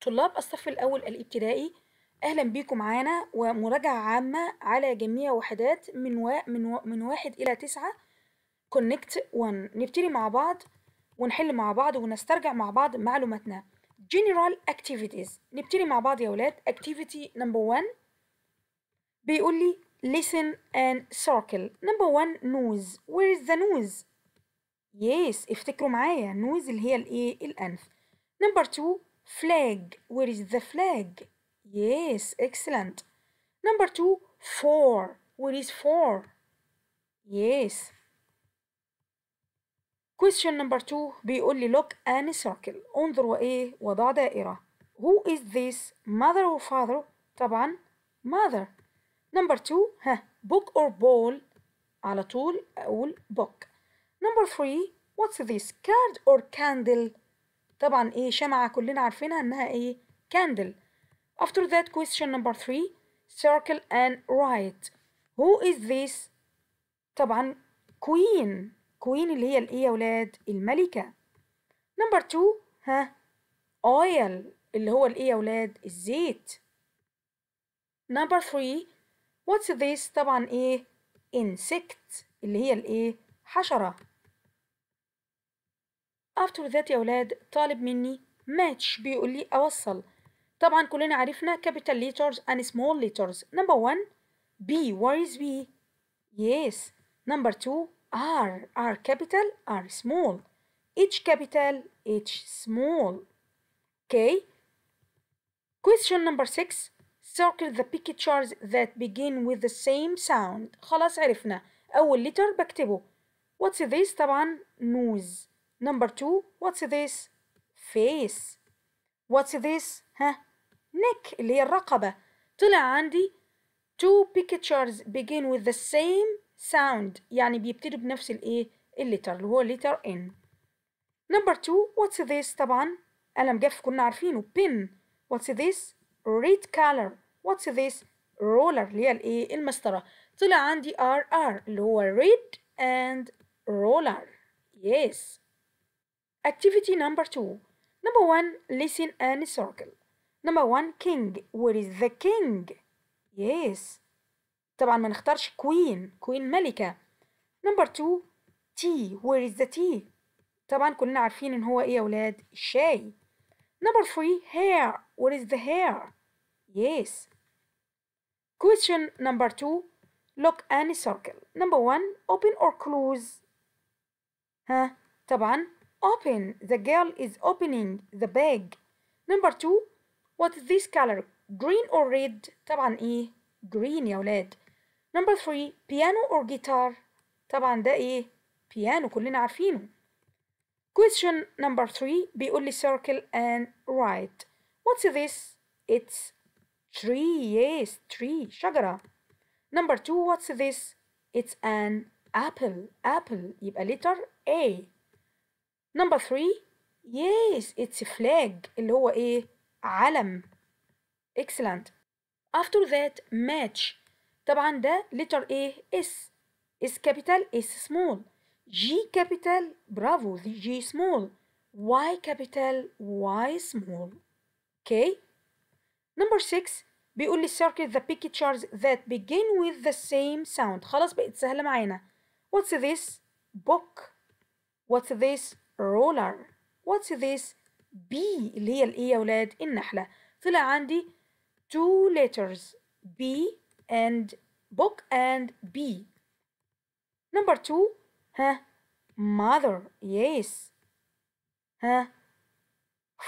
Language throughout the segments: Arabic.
طلاب الصف الأول الابتدائي أهلا بيكم معانا ومراجعة عامة على جميع وحدات من, و... من, و... من واحد إلى تسعة كونكت 1 نبتدي مع بعض ونحل مع بعض ونسترجع مع بعض معلوماتنا general activities نبتدي مع بعض يا ولاد activity number 1 بيقول لي listen and circle number 1 News where is the nose yes افتكروا معايا nose اللي هي الايه الانف number 2 Flag. Where is the flag? Yes, excellent. Number two, four. Where is four? Yes. Question number two بيقول لي look and circle انظر وإيه وضع دائرة Who is this mother or father طبعا mother Number two ها book or ball على طول أقول book Number three what's this card or candle طبعا ايه شمعة كلنا عارفينها انها ايه candle after that question number 3 circle and write who is this طبعا queen queen اللي هي الايه يا ولاد الملكة number 2 ها oil اللي هو الايه يا ولاد الزيت number 3 what's this طبعا ايه insect اللي هي الايه حشرة after that يا أولاد طالب مني match بيقول لي أوصل طبعا كلنا عرفنا capital letters and small letters number one B where is B yes number two R R capital R small H capital H small okay question number six circle the pictures that begin with the same sound خلاص عرفنا أول letter بكتبه what's this طبعا news Number two, what's this? Face. What's this? ها neck اللي هي الرقبة. طلع عندي two pictures begin with the same sound يعني بيبتدوا بنفس الايه؟ الليتر اللي هو letter N. Number two, what's this طبعا؟ قلم جاف كنا عارفينه pin. What's this? Red color. What's this? Roller اللي هي الايه؟ المسطرة. طلع عندي RR اللي هو red and roller. Yes. Activity number two. Number one, listen and circle. Number one, king. Where is the king? Yes. طبعا ما نختارش queen. queen ملكة. Number two, tea. Where is the tea? طبعا كلنا عارفين ان هو ايه يا ولاد؟ الشاي. Number three, hair. Where is the hair? Yes. Question number two, look and circle. Number one, open or close. ها طبعا Open. The girl is opening the bag. Number two. What is this color? Green or red? طبعا ايه؟ green يا ولاد. Number three. Piano or guitar? طبعا ده ايه؟ piano كلنا عارفينه. Question number three بيقول لي circle and write. What's this? It's tree. Yes, tree. شجرة. Number two, what's this? It's an apple. Apple. يبقى letter A number three yes it's a flag اللي هو ايه علم excellent after that match طبعا ده letter A S S capital S small G capital Bravo. the G small Y capital Y small okay number 6 بيقول لي circuit the pictures that begin with the same sound خلاص بقت سهلة معانا what's this book what's this Roller. what's this B اللي هي الايه يا ولاد النحلة طلع عندي two letters B and book and B number two ها mother yes ها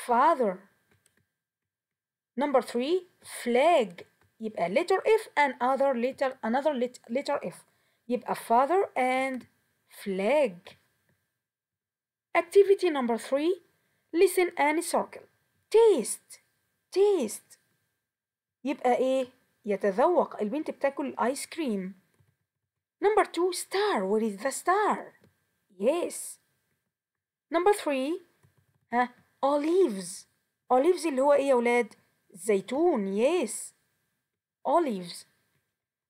father number three flag يبقى letter F and other letter another letter F يبقى father and flag Activity number three, listen and circle. taste taste يبقى ايه؟ يتذوق البنت بتاكل الايس كريم. Number two, star. Where is the star? Yes. Number three, ها olives. olives اللي هو ايه يا ولاد؟ زيتون. Yes. olives.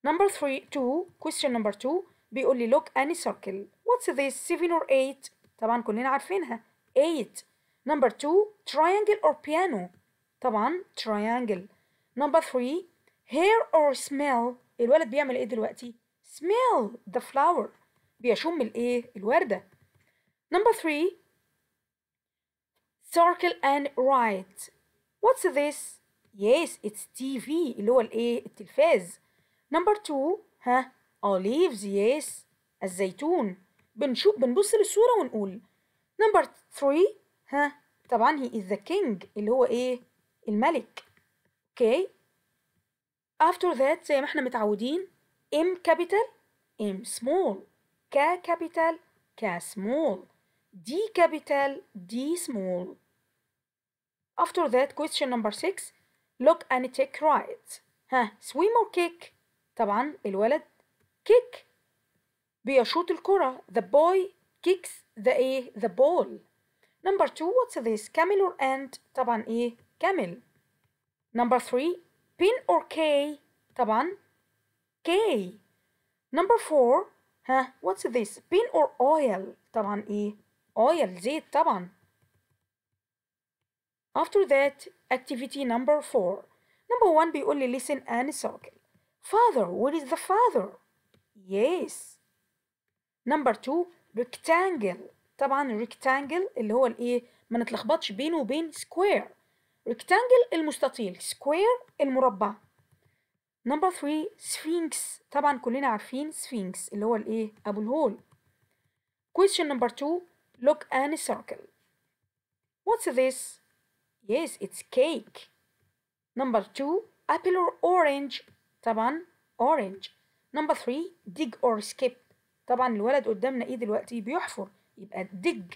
Number three, two, question number two بيقول لي look any circle. What's this? Seven or eight? طبعا كلنا عارفينها 8 نمبر 2 تريانجل اور بيانو طبعا تريانجل نمبر 3 هير اور سميل الولد بيعمل ايه دلوقتي smell the flower بيشم الايه الوردة نمبر 3 circle and واتس ذس يس yes it's TV اللي هو الايه التلفاز نمبر 2 ها اوليفز yes الزيتون بنشوف بنبص للصورة ونقول نمبر 3 ها طبعا هي is the king اللي هو ايه الملك اوكي okay. after that زي ما احنا متعودين m capital m small k capital k small d capital d small after that question number 6 look and take right ها swim or kick طبعا الولد kick بيشوط الكرة the boy kicks the ايه the ball number two what's this camel or ant طبعا ايه camel number three pin or K طبعا K number four ها what's this pin or oil طبعا ايه oil زيت طبعا after that activity number four number one بيقول لي listen and circle father where is the father yes نمبر 2 ريكتانجل طبعا الريكتانجل اللي هو الايه ما نتلخبطش بينه وبين سكوير ريكتانجل المستطيل سكوير المربع نمبر 3 سفينكس طبعا كلنا عارفين سفينكس اللي هو الايه ابو الهول question number 2 look and circle what's this yes it's cake number 2 apple or orange طبعا orange number 3 dig or skip طبعا الولد قدامنا ايه دلوقتي بيحفر يبقى dig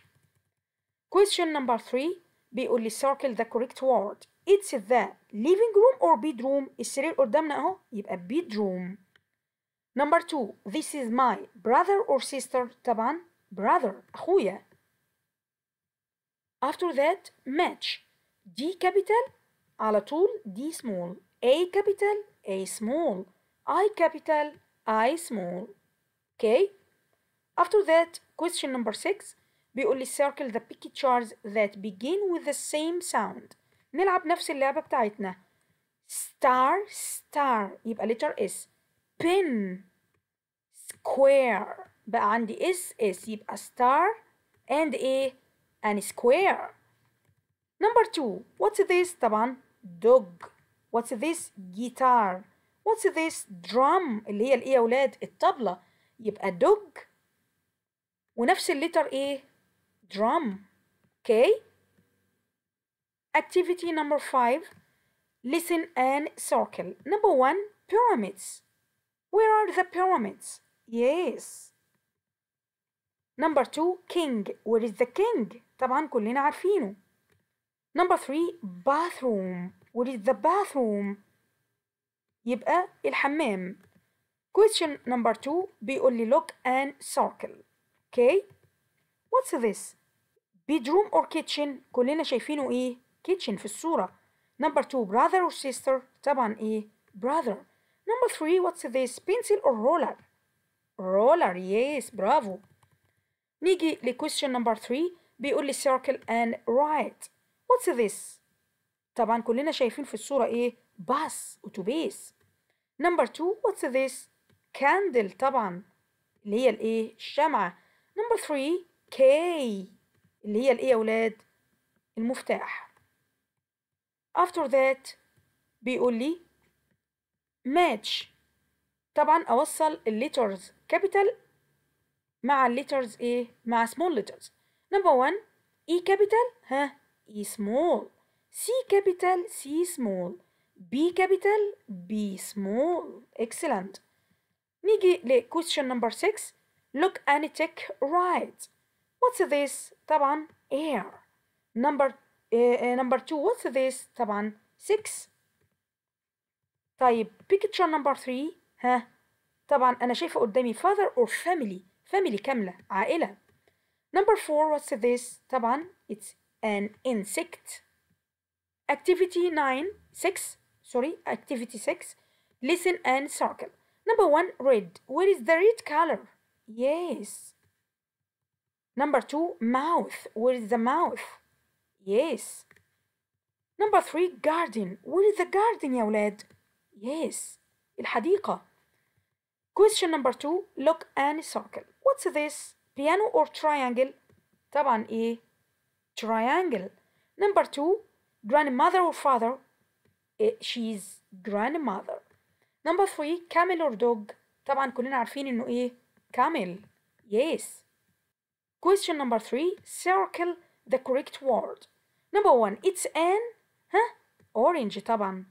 question number three بيقول لي circle the correct word it's the living room or bedroom السرير قدامنا اهو يبقى bedroom number two this is my brother or sister طبعا brother اخويا after that match D capital على طول D small A capital A small I capital I small okay After that question number 6 بيقول لي circle the pictures that begin with the same sound نلعب نفس اللعبة بتاعتنا star star يبقى letter S pin square بقى عندي S S يبقى star and A and square number two what's this طبعا dog what's this guitar what's this drum اللي هي الايه يا ولاد الطبلة يبقى dog ونفس الليتر ايه drum okay activity number five listen and circle number one pyramids where are the pyramids yes number two king where is the king طبعا كلنا عارفينه number three bathroom where is the bathroom يبقى الحمام question number two بيقول لي look and circle اوكي واتس ذس bedroom or kitchen كلنا شايفينه ايه kitchen في الصورة number two brother or sister طبعا ايه brother number three what's this pencil or roller roller yes برافو نيجي لquestion number three بيقول لي circle and right what's this طبعا كلنا شايفين في الصورة ايه باص اتوبيس number two what's this candle طبعا اللي هي الايه الشمعة نمبر 3 كي اللي هي الايه يا اولاد المفتاح after that بيقول لي match طبعا اوصل الليترز كابيتال مع الليترز ايه مع سمول ليترز نمبر 1 اي كابيتال ها اي سمول سي كابيتال سي سمول بي كابيتال بي سمول اكسلنت نيجي لكويستشن نمبر 6 look and check right what's this طبعا air number uh, number two what's this طبعا six طيب picture number three ها طبعا أنا شايفة قدامي father or family family كاملة عائلة number four what's this طبعا it's an insect activity nine six sorry activity six listen and circle number one red where is the red color Yes. Number two, mouth. Where is the mouth? Yes. Number three, garden. Where is the garden يا ولاد? Yes. الحديقة. Question number two, look any circle. What's this? Piano or triangle? طبعا إيه؟ Triangle. Number two, grandmother or father? She's grandmother. Number three, camel or dog؟ طبعا كلنا عارفين إنه إيه؟ كامل yes question number three circle the correct word number one it's an huh orange طبعا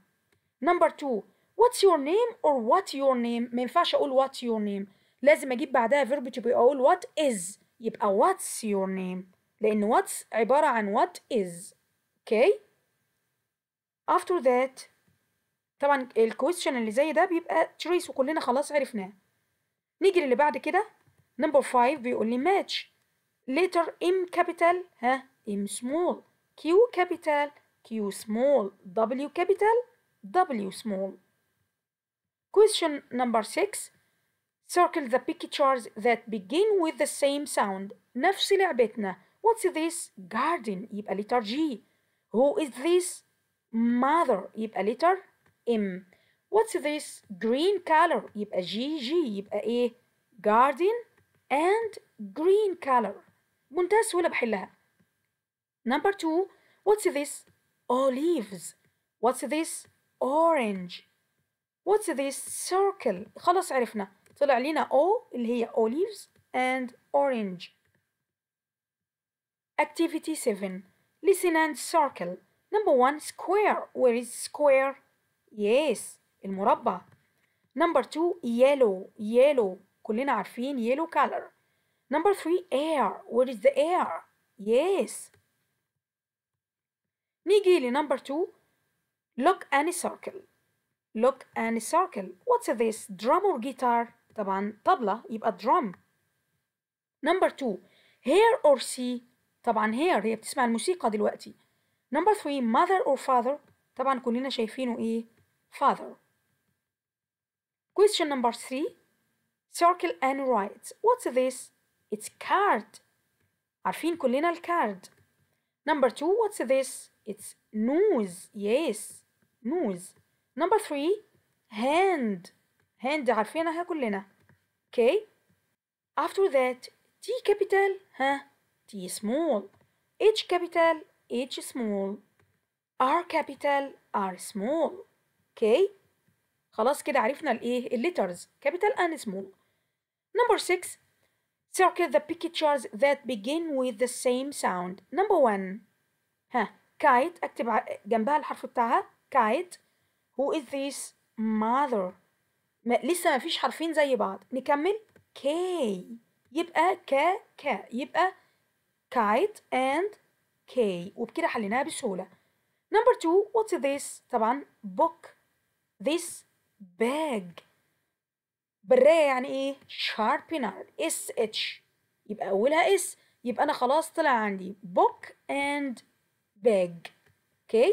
number two what's your name or what your name ما ينفعش اقول what's your name لازم اجيب بعدها verb to be اقول what is يبقى what's your name لان what's عبارة عن what is okay after that طبعا الكويستشن اللي زي ده بيبقى تريس وكلنا خلاص عرفناه نيجي للي بعد كده نمبر 5 بيقول لي ماتش ليتر ام كابيتال ها ام سمول كيو كابيتال كيو سمول دبليو كابيتال دبليو سمول Question number 6 Circle the pictures that begin with the same sound نفس لعبتنا What's this? Garden يبقى letter G Who is this? Mother يبقى letter M What's this green color يبقى جي جي يبقى ايه garden and green color منتهى السهولة بحلها number two what's this olives what's this orange what's this circle خلاص عرفنا طلع لنا O اللي هي olives and orange activity 7 listen and circle number one square where is square yes المربع نمبر 2 yellow yellow كلنا عارفين yellow color number 3 air where is the air yes نيجي لنمبر 2 look and circle look and circle what's this drum or guitar طبعا طبلة يبقى drum number 2 hear or see طبعا hear هي بتسمع الموسيقى دلوقتي number 3 mother or father طبعا كلنا شايفينه ايه father Question number three. Circle and write. What's this? It's card. عارفين كلنا الكارد. Number two, what's this? It's news. Yes, news. Number three, hand. Hand عارفينها كلنا. Okay. After that, T capital, huh? T small. H capital, H small. R capital, R small. Okay. خلاص كده عرفنا الايه الليترز capital and small number 6 circle the pictures that begin with the same sound number 1 ها kite اكتب جنبها الحرف بتاعها kite who is this mother ما لسه ما فيش حرفين زي بعض نكمل كي يبقى ك ك يبقى kite and K وبكده حليناها بسهولة number 2 what's this طبعا book this bag براية يعني ايه؟ sharpener اس اتش يبقى اولها اس يبقى انا خلاص طلع عندي book and bag اوكي okay.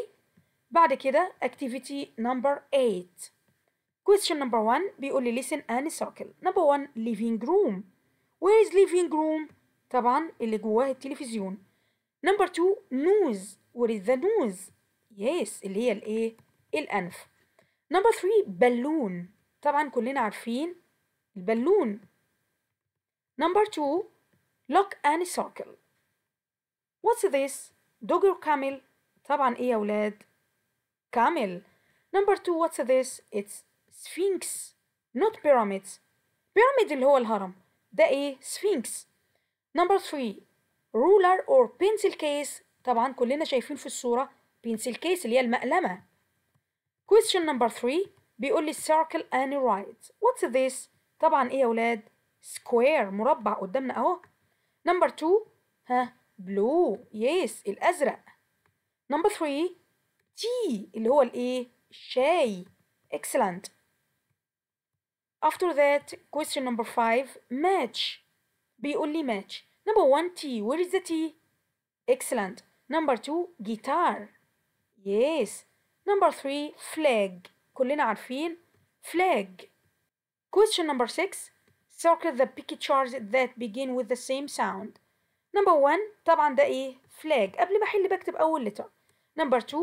بعد كده activity number 8 question number 1 بيقول لي listen and circle number 1 living room where is living room طبعا اللي جواه التلفزيون number 2 nose where is the nose yes اللي هي الايه الانف نمبر 3 بالون طبعا كلنا عارفين البالون نمبر 2 lock and circle what's this dog or camel طبعا ايه يا ولاد camel number 2 what's this it's sphinx not pyramids pyramid اللي هو الهرم ده ايه sphinx number 3 ruler or pencil case طبعا كلنا شايفين في الصورة pencil case اللي هي المقلمة question number 3 بيقول لي circle Any right what's this طبعا ايه يا square مربع قدامنا اهو number 2 ها blue yes الازرق number 3 tea اللي هو الايه شاي. excellent after that question number 5 match بيقول لي match number 1 tea where is the tea excellent number 2 guitar yes Number 3 flag كلنا عارفين flag Question number 6 Circle the pictures that begin with the same sound Number 1 طبعا ده ايه flag قبل ما احل بكتب اول letter Number 2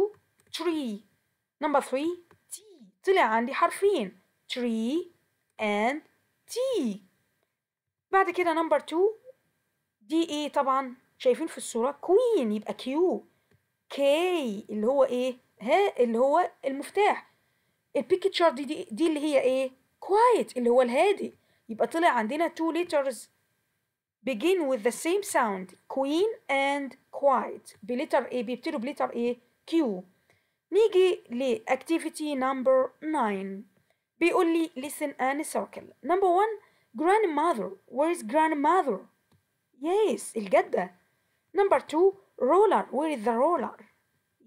tree Number 3 T طلع عندي حرفين tree and T بعد كده number 2 دي ايه طبعا شايفين في الصورة queen يبقى Q K اللي هو ايه ها اللي هو المفتاح البيكتشر دي, دي دي اللي هي ايه quiet اللي هو الهادئ يبقى طلع عندنا two letters begin with the same sound queen and quiet بلتر ايه بيبتدوا بلتر ايه Q نيجي لاكتيفيتي نمبر 9 بيقول لي listen and circle number 1 grandmother where is grandmother yes الجدة number 2 roller where is the roller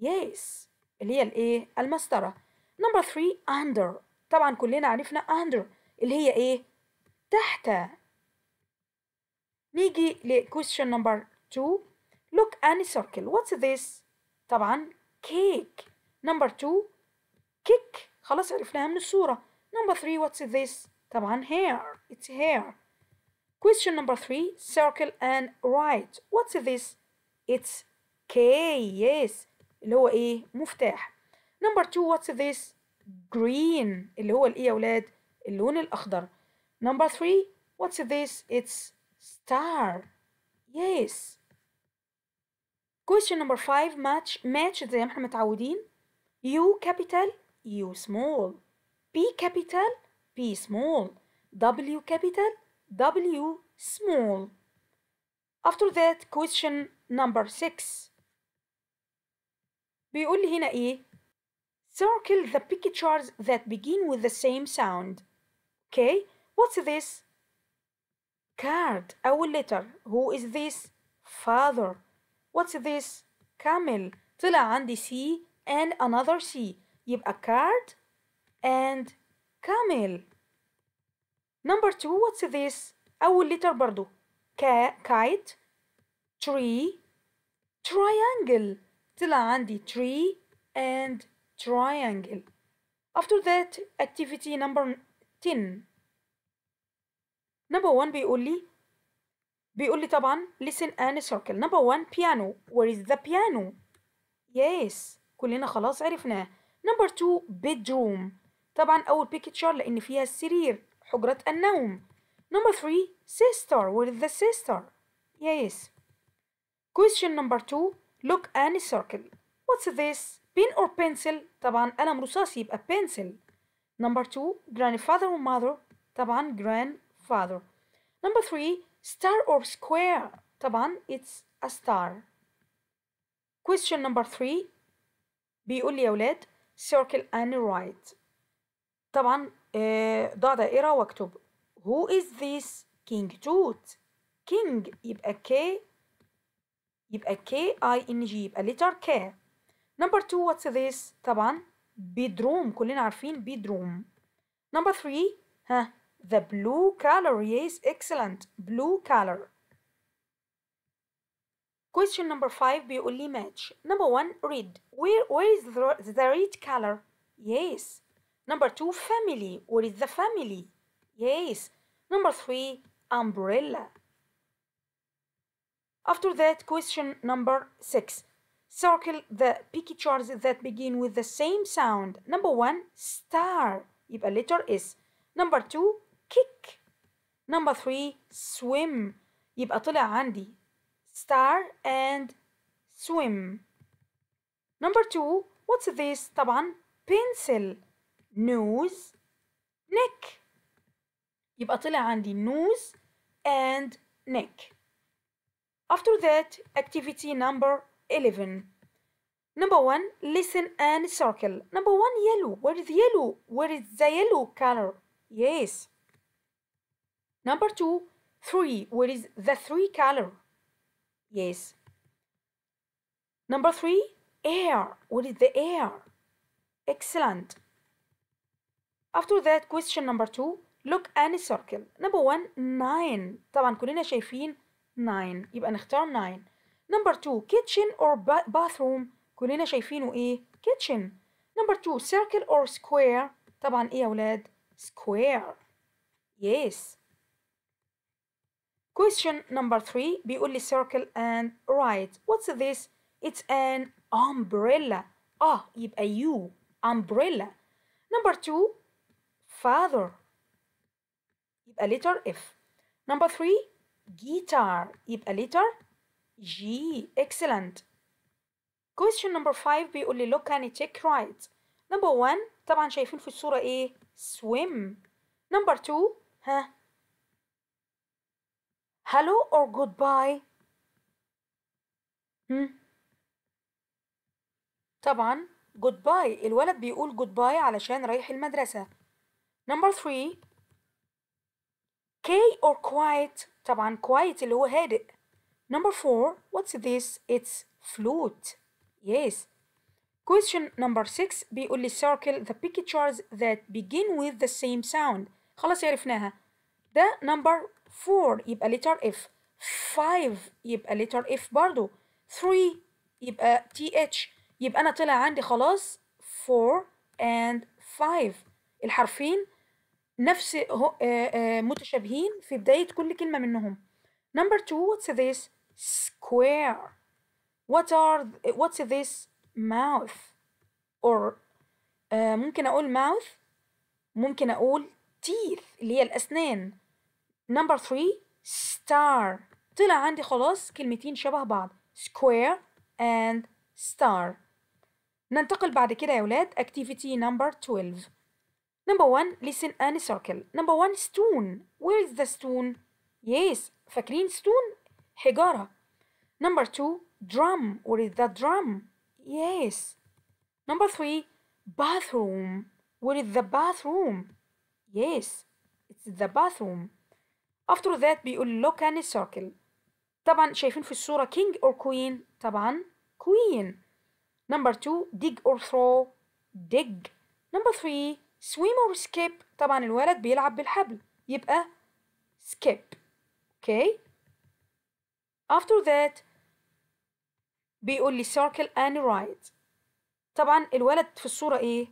yes اللي هي الايه المسطره نمبر 3 under طبعا كلنا عرفنا under اللي هي ايه تحت نيجي ل question number 2 look any circle what's this طبعا cake number 2 kick خلاص عرفناها من الصوره number 3 what's this طبعا hair it's hair question number 3 circle and right what's this it's K yes اللي هو ايه مفتاح نمبر 2 واتس ذيس green اللي هو الايه يا اولاد اللون الاخضر نمبر 3 واتس ذيس اتس ستار يس question number 5 match match زي ما احنا متعودين U capital U small P capital P small W capital W small After that question number 6 بيقول لي هنا ايه circle the pictures that begin with the same sound okay what's this card أول letter who is this father what's this camel طلع عندي C and another C يبقى card and camel number two what's this أول letter برضو kite tree triangle طلع عندي tree and triangle after that activity number 10 number 1 بيقول لي بيقول لي طبعا listen and circle number 1 piano where is the piano yes كلنا خلاص عرفناه number 2 bedroom طبعا اول picture لان فيها السرير حجرة النوم number 3 sister where is the sister yes question number 2 look any circle what's this Pin or pencil طبعا قلم رصاص يبقى pencil number two grandfather or mother طبعا grandfather number three star or square طبعا it's a star question number three بيقول لي يا circle and write طبعا ضع دائرة واكتب who is this king tut king يبقى K يبقى كي اي ان جي يبقى letter كي number 2 what's this? طبعا bedroom. كلنا عارفين Bedroom. Number 3 ها the blue color yes excellent blue color question number 5 بيقول لي match number 1 red where where is the, the red color yes number 2 family where is the family yes number 3 umbrella after that, question number six. Circle the pictures that begin with the same sound. Number one, star. a letter is. Number two, kick. Number three, swim. يبقى طلع عندي star and swim. Number two, what's this? طبعا pencil. Nose, neck. يبقى طلع عندي nose and neck. After that, activity number 11. Number 1, listen and circle. Number 1, yellow. Where is yellow? Where is the yellow color? Yes. Number 2, 3. Where is the 3 color? Yes. Number 3, air. What is the air? Excellent. After that, question number 2, look and circle. Number 1, 9. طبعا كلنا شايفين 9 يبقى نختار 9 نمبر 2 kitchen or bathroom كلنا شايفينه ايه kitchen Number 2 circle or square طبعا ايه يا اولاد square yes Question number three بيقول لي circle and right. What's this? It's an umbrella. اه يبقى you umbrella. Number two father. a little F. Number three guitar يبقى letter G excellent question number five بيقول لي look and check right number one طبعا شايفين في الصورة ايه swim number two ها hello or goodbye هم. طبعا goodbye الولد بيقول goodbye علشان رايح المدرسة number three K or quiet طبعا quiet اللي هو هادئ number four what's this it's flute yes question number six بيقول لي circle the pictures that begin with the same sound خلاص عرفناها ده number four يبقى letter F five يبقى letter F برضو three يبقى TH يبقى أنا طلع عندي خلاص four and five الحرفين نفس متشابهين في بداية كل كلمة منهم number two what's this square what are what's this mouth or uh, ممكن أقول mouth ممكن أقول teeth اللي هي الأسنان number three star طلع عندي خلاص كلمتين شبه بعض square and star ننتقل بعد كده يا ولاد activity number 12 Number one, listen and circle. Number one, stone. Where is the stone? Yes, فاكرين stone? حجارة. Number two, drum. Where is the drum? Yes. Number three, bathroom. Where is the bathroom? Yes, it's the bathroom. After that بيقول look and circle. طبعا شايفين في الصورة king or queen؟ طبعا queen. Number two, dig or throw. Dig. Number three, سويم or سكيب طبعا الولد بيلعب بالحبل يبقى skip okay after that بيقول لي circle and ride طبعا الولد في الصورة ايه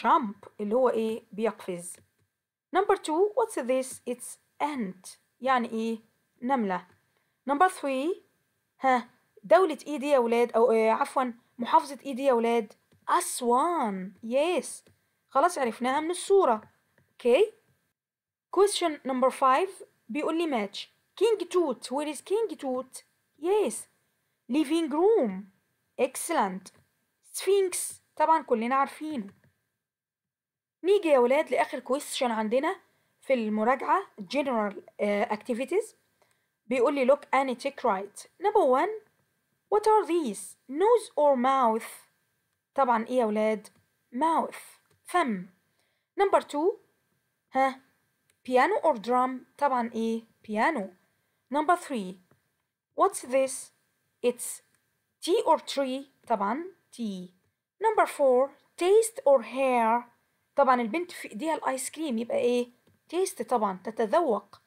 jump اللي هو ايه بيقفز number two what's this it's ant يعني ايه نملة number three ها دولة ايه دي يا ولاد او إيه عفوا محافظة ايه دي يا ولاد أسوان yes خلاص عرفناها من الصورة اوكي question number five بيقول لي match king tooth where is king tooth yes living room excellent sphinx طبعا كلنا عارفين نيجي يا ولاد لآخر question عندنا في المراجعة general uh, activities بيقول لي look any take right number one what are these nose or mouth طبعا ايه يا ولاد mouth فم نمبر تو ها بيانو or درام طبعا ايه بيانو نمبر ثري what's this it's tea or tree طبعا tea number 4 taste or hair طبعا البنت في ايديها الايس كريم يبقى ايه تيست طبعا تتذوق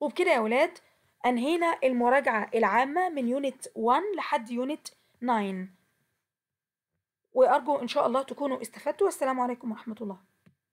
وبكده يا ولاد انهينا المراجعه العامه من يونت 1 لحد يونت 9 وأرجو إن شاء الله تكونوا استفدتوا والسلام عليكم ورحمة الله